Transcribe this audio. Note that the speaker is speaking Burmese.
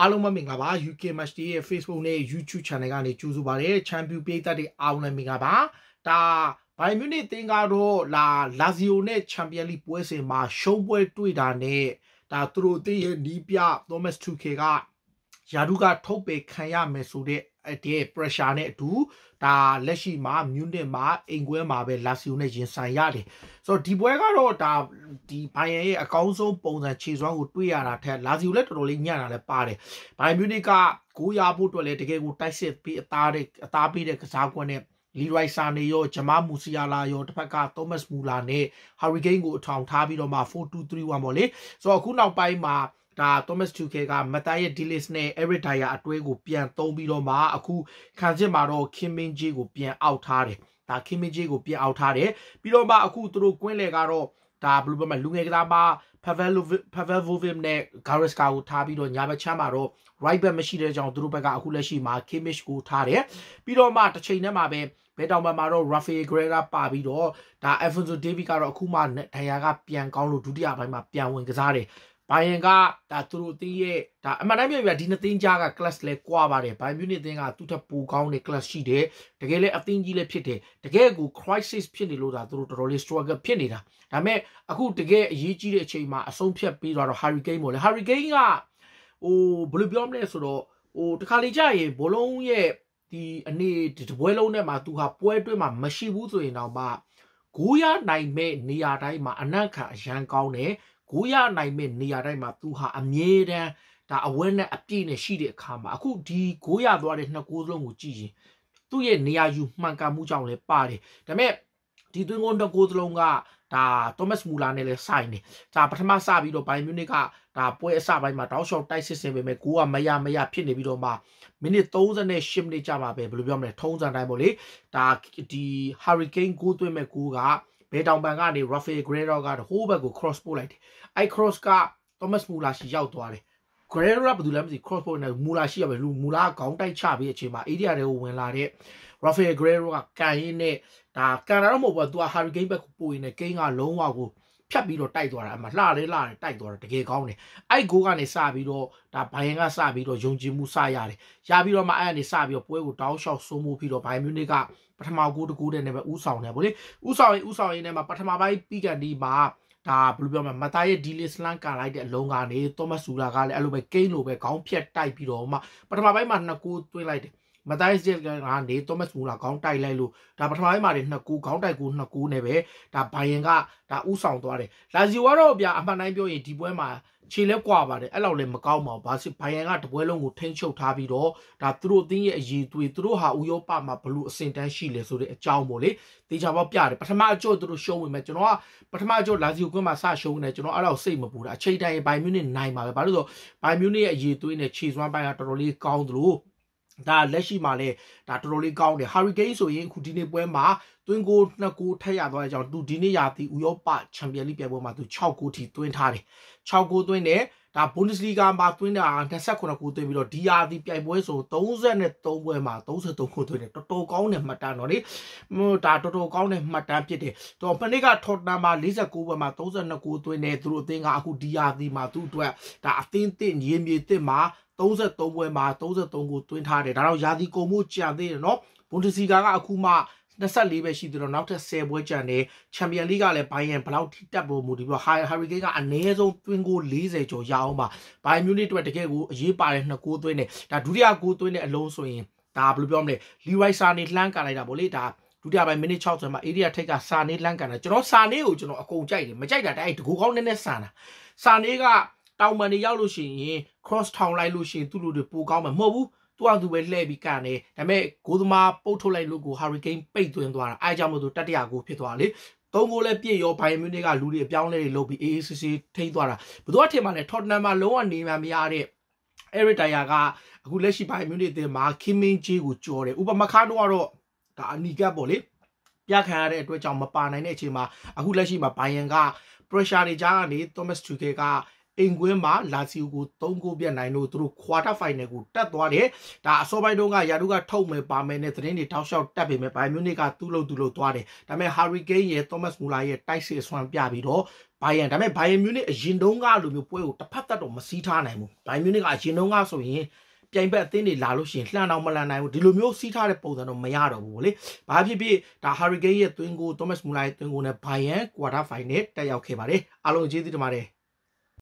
အားလုံးပဲမင်္ဂလာပါ UK Match Day ရဲ့ Facebook နဲ့ YouTube Channel ကနေကြိုဆိုပါရစေ။ Champion ပြည်သက်တွေအားလုံးမင်္ဂလာပါ။ဒါ Bayern Munich တင်ကတော့လာ Lazio နဲ့ Champions League ပွဲစဉ်မှာရှုံးပွဲတွေ့တာနဲ့ဒါသူတို့တည့်ရဲ့နီးပြ Thomas Tuchel ကယာဒုကထုတ်ပယ်ခံရမယ်ဆိုတဲ့ဒီ pressure နဲ့အတူဒါလက်ရှိမှာ Munich မှာအိမ်ကွဲမှာပဲ Lazio နဲ့ရင်ဆိုင်ရတယ်ဆိုတော့ဒီပွဲကတော့ဒါဒီ Bayern ရဲ့အကောင်းဆုံးပုံစံခြေစွမ်းကိုတွေ့ရတာထက် Lazio လည်းတော်တော်လေးညံ့တာလည်းပါတယ် Bayern Munich ကကိုးရဖို့အတွက်လည်းတကယ်ကိုတိုက်စစ်ပြီးအသားတဲ့အသားပေးတဲ့ကစားကွက်နဲ့လီရိုက်ဆာနေရောဂျမမူစီယာလာရောတစ်ဖက်ကသောမတ်မူလာနဲ့ဟာရီကိန်းကိုအထောင်ထားပြီးတော့မှ4-2-3-1ပေါ့လေဆိုတော့အခုနောက်ပိုင်းမှာဒါ Thomas Tuchel က Matthias Dilis နဲ့ Eric Dier အတွဲကိုပြန်သုံးပြီးတော့မှအခုခံစစ်မှာတော့ Kim Min-jae ကိုပြန်အောက်ထားတယ်ဒါ Kim Min-jae ကိုပြန်အောက်ထားတယ်ပြီးတော့မှအခုသူတို့ကွင်းလေကတော့ဒါဘယ်လိုပဲမလူငယ်ကစားမ Pavelvovic နဲ့ Gareska ကိုထားပြီးတော့ညာဘက်ချမ်းမှာတော့ right back မရှိတဲ့ကြောင့်သူတို့ဘက်ကအခုလက်ရှိမှာ Kimmich ကိုထားတယ်ပြီးတော့မှတစ်ချိန်တည်းမှာပဲဘဲတောင်ဘက်မှာတော့ Rafael Guerrero ပါပြီးတော့ဒါ Alfonso Davies ကတော့အခုမှဒဏ်ရာကပြန်ကောင်းလို့ဒုတိယပိုင်းမှာပြန်ဝင်ကစားတယ်ဘိုင်ယန်ကဒါသူတို့အသင်းရဲ့ဒါအမှန်တမ်းပြောရဒီနှစ်သင်းကြားက class လဲကွာပါတယ်ဘိုင်မြူနစ်အသင်းကသူ့ထက်ပိုကောင်းတဲ့ class ရှိတယ်တကယ်လဲအသင်းကြီးလဲဖြစ်တယ်တကယ်ကို crisis ဖြစ်နေလို့ဒါသူတို့တော်တော်လေး struggle ဖြစ်နေတာဒါပေမဲ့အခုတကယ်အရေးကြီးတဲ့အချိန်မှာအဆုံးဖြတ်ပြီးတော့ hurricane ပေါ့လေ hurricane ကဟိုဘယ်လိုပြောမလဲဆိုတော့ဟိုတခါလေကြာရင်ဘလုံးရဲ့ဒီအနေတပွဲလုံးထဲမှာသူဟာပွဲတွင်းမှာမရှိဘူးဆိုရင်တော့မှဂိုးရနိုင်မဲ့နေရာတိုင်းမှာအနံ့ခံအရန်ကောင်းတယ်ကိုရနိုင်မဲ့နေရာတိုင်းမှာသူဟာအမြဲတမ်းဒါအဝဲနဲ့အပြည့်နဲ့ရှိတဲ့အခါမှာအခုဒီကိုရသွားတဲ့နှစ်ကိုးစလုံးကိုကြည့်ရင်သူ့ရဲ့နေရာယူမှန်ကန်မှုကြောင့်လည်းပါတယ်ဒါပေမဲ့ဒီသွင်းကုန်နှစ်ကိုးစလုံးကဒါတောမတ်မူလာနဲ့လည်းဆိုင်နေဒါပထမစပြီးတော့ဘိုင်မြူနစ်ကဒါပွဲအစပိုင်းမှာတောက်လျှောက်တိုက်စစ်ဆင်ပေမဲ့ကိုကမရမရဖြစ်နေပြီးတော့မှမိနစ်38မိနစ်ကြာမှာပဲဘယ်လိုပြောမလဲထုံးစံတိုင်းပေါ့လေဒါဒီဟာရီကိန်းကိုးသွင်းမဲ့ကိုကဘေတောင်ပန်ကနေ Rafael Guerrero ကဟိုးဘက်ကို cross ပို့လိုက်တယ်။အဲ cross က Thomas Muller ရှီရောက်သွားတယ်။ Guerrero ကဘာလို့လဲမသိ cross ပို့နေ Muller ရှီရောက်ပဲလူ Muller ကခေါင်းတိုက်ချပြီးအချိန်မှာ area တွေကိုဝင်လာတဲ့ Rafael Guerrero ကကန်ရင်းနဲ့ဒါကန်တာတော့မဟုတ်ဘူးသူက Hurricane ဘက်ကိုပို့ရင်းနဲ့ကိန်းကလုံးဝကိုဖြတ်ပြီးတော့တိုက်သွားတာအမှလှလဲလှတယ်တိုက်သွားတာတကယ်ကောင်းတယ်အဲ့ဂိုးကနေစပြီးတော့ဒါဘိုင်ယန်ကစပြီးတော့ယုံကြည်မှုစရတယ်ရပြီးတော့မှအဲ့ကနေစပြီးတော့ပွဲကိုတောင်းလျှောက်ဆိုးမှုပြီးတော့ဘိုင်မြူနစ်ကပထမကိုတကူတဲ့နယ်ပဲဦးဆောင်တယ်ဗောလေဦးဆောင်ရင်ဦးဆောင်ရင်နဲ့မှာပထမပိုင်းပြီးကန်ဒီမှာဒါဘယ်လိုပြောမလဲမတားရဲ့ဒီလစ်လန်ကလိုက်တဲ့အလုံးကနေသောမတ်ဆူလာကလည်းအဲ့လိုပဲကိန်းလိုပဲခေါင်းဖြတ်တိုက်ပြီးတော့မှပထမပိုင်းမှာနှစ်ကိုသွင်းလိုက်တယ်မတိုင်းစတစ်ကနေသောမတ်မူလာခေါင်းတိုက်လိုက်လို့ဒါပထမပိုင်းမှာတွေ2ကူခေါင်းတိုက်ကူ2ကူနဲ့ပဲဒါဘိုင်ယန်ကဒါဥဆောင်သွားတယ်လာဇီဝါတော့ဗျာအမှန်တိုင်းပြောရင်ဒီပွဲမှာခြေလက်ကွာပါတယ်အဲ့လောက်လည်းမကောင်းပါဘူးဘာဖြစ်ဘိုင်ယန်ကတပွဲလုံးကိုထိန်းချုပ်ထားပြီးတော့ဒါသူတို့အသင်းရဲ့အရေးသွေးသူတို့ဟာဥရောပမှာဘလို့အဆင့်တန်းရှိလဲဆိုတဲ့အကြောင်းပေါ့လေတေချာပေါပြတယ်ပထမအကျို့သူတို့ရှုံးဝင်မယ်ကျွန်တော်ကပထမအကျို့လာဇီယိုကွင်းမှာစရှုံးနေကျွန်တော်အဲ့လောက်စိတ်မပူတာအချိန်တိုင်းဘိုင်မြူနစ်နိုင်ပါပဲဘာလို့ဆိုဘိုင်မြူနစ်ရဲ့အရေးသွေးနဲ့ခြေစွမ်းပိုင်းကတော်တော်လေးကောင်းသလိုဒါလက်ရှိမှာလည်းဒါတော်တော်လေးကောင်းတယ်ဟာရီကိန်းဆိုရင်အခုဒီနေ့ပွဲမှာသွင်းကို2ကိုထက်ရသွားတဲ့အကြောင်းသူဒီနေ့ရာသီဥရောပချန်ပီယံလိပြိုင်ပွဲမှာသူ6ကိုထိသွင်းထားတယ်6ကိုသွင်းတယ်ဒါ Bundesliga မှာသွင်းတာ29ခုသွင်းပြီးတော့ DRV ပြိုင်ပွဲဆို33ပွဲမှာ33ခုသွင်းတယ်တော်တော်ကောင်းတဲ့မှတ်တမ်းတော့လေဒါတော်တော်ကောင်းတဲ့မှတ်တမ်းဖြစ်တယ်တော်မနေ့က Tottenham မှာ49ပွဲမှာ32ခုသွင်းတယ်သူတို့အသင်းကအခု DRV မှာသူ့အတွက်ဒါအသင်းတင်ရင်းမြေတင်မှာ33ပွဲမှာ33ခုသွင်းထားတယ်ဒါတော့ယာစီကုန်မှုကြံသေးတယ်နော်ဘွန်ဒစီကာကအခုမှ24ပဲရှိသေးတော့နောက်ထပ်10ပွဲကျန်တယ်ချန်ပီယံလိကလည်းဘိုင်ယန်ဘလောက်ထိတက်ဖို့မူတည်ပြီးတော့ဟာရီကိန်းကအနည်းဆုံးတွင်းကို40ကျော်ရအောင်ပါဘိုင်မြူနစ်အတွက်တကယ်ကိုအရေးပါတဲ့နှစ်ကိုးသွင်းတယ်ဒါဒုတိယကိုးသွင်းတဲ့အလုံးဆိုရင်ဒါဘယ်လိုပြောမလဲလီဝိုက်ဆာနေလှမ်းကန်လိုက်တာဗောလေဒါဒုတိယပိုင်းမိနစ်60မှာအေရီယာထိတ်ကစာနေလှမ်းကန်တာကျွန်တော်စာနေကိုကျွန်တော်အကုန်ကြိုက်တယ်မကြိုက်တာတိုက်တကူကောင်းနည်းနည်းစာနာစာနေကတောင်ပန်တွေရောက်လို့ရှိရင် cross ထောင်လိုက်လို့ရှိရင်သူ့လူတွေပိုကောင်းမှာမဟုတ်ဘူးသူ့အသူပဲလှည့်ပြီးကနေဒါပေမဲ့ဂိုးသမားပုတ်ထုတ်လိုက်လို့ကိုဟာရီကိန်းပိတ်သွင်းသွားတာအဲအကြောင်းမို့သူတတရာကိုဖြစ်သွားလေသုံးကိုလည်းပြည့်ရောဘိုင်မြူနစ်ကလူတွေအပြောင်းလဲတွေလုပ်ပြီးအေးအေးဆေးဆေးထိမ့်သွားတာဘယ်သူကထင်မှလဲထော့တနမ်မှာလုံးဝနေမှမရတဲ့အဲရစ်တိုင်ယာကအခုလက်ရှိဘိုင်မြူနစ်တင်မှာခင်းမင်းဂျေးကိုကြော်တယ်ဥပမာခါတော့ကတော့ဒါအနီကပ်ပေါ့လေပြခံရတဲ့အတွက်ကြောင့်မပါနိုင်တဲ့အချိန်မှာအခုလက်ရှိမှာဘိုင်ယန်က pressure တွေကြားကနေ Thomas Tuchel ကအိမ်ကွင်းမှာလာစီကို၃ဂိုးပြတ်နိုင်လို့သူတို့ quarter final ကိုတက်သွားတယ်ဒါအစောပိုင်းတုန်းကရာတို့ကထုတ်မယ်ပါမယ်နဲ့သတင်းတွေတောက်လျှောက်တက်ပေမဲ့ဘိုင်မြူနစ်ကသူ့လို့သူ့လို့သွားတယ်ဒါပေမဲ့ Harry Kane ရဲ့ Thomas Muller ရဲ့တိုက်စစ်အစွမ်းပြပြီးတော့ဘိုင်ယန်ဒါပေမဲ့ဘိုင်ယန်မြူနစ်အရင်တုန်းကလိုမျိုးပွဲကိုတစ်ဖက်သက်တော့မစီးထားနိုင်ဘူးဘိုင်မြူနစ်ကအရင်တုန်းကဆိုရင်ပြိုင်ဘက်အသင်းတွေလာလို့ရှိရင်လှန်အောင်မလှန်နိုင်ဘူးဒီလိုမျိုးစီးထားတဲ့ပုံစံတော့မရတော့ဘူးလေ။ဘာဖြစ်ဖြစ်ဒါ Hurricane ရဲ့ twin goal Thomas Muller ရဲ့ twin goal နဲ့ Bayern quarter final တက်ရောက်ခဲ့ပါတယ်။အားလုံးကျေးဇူးတင်ပါတယ်။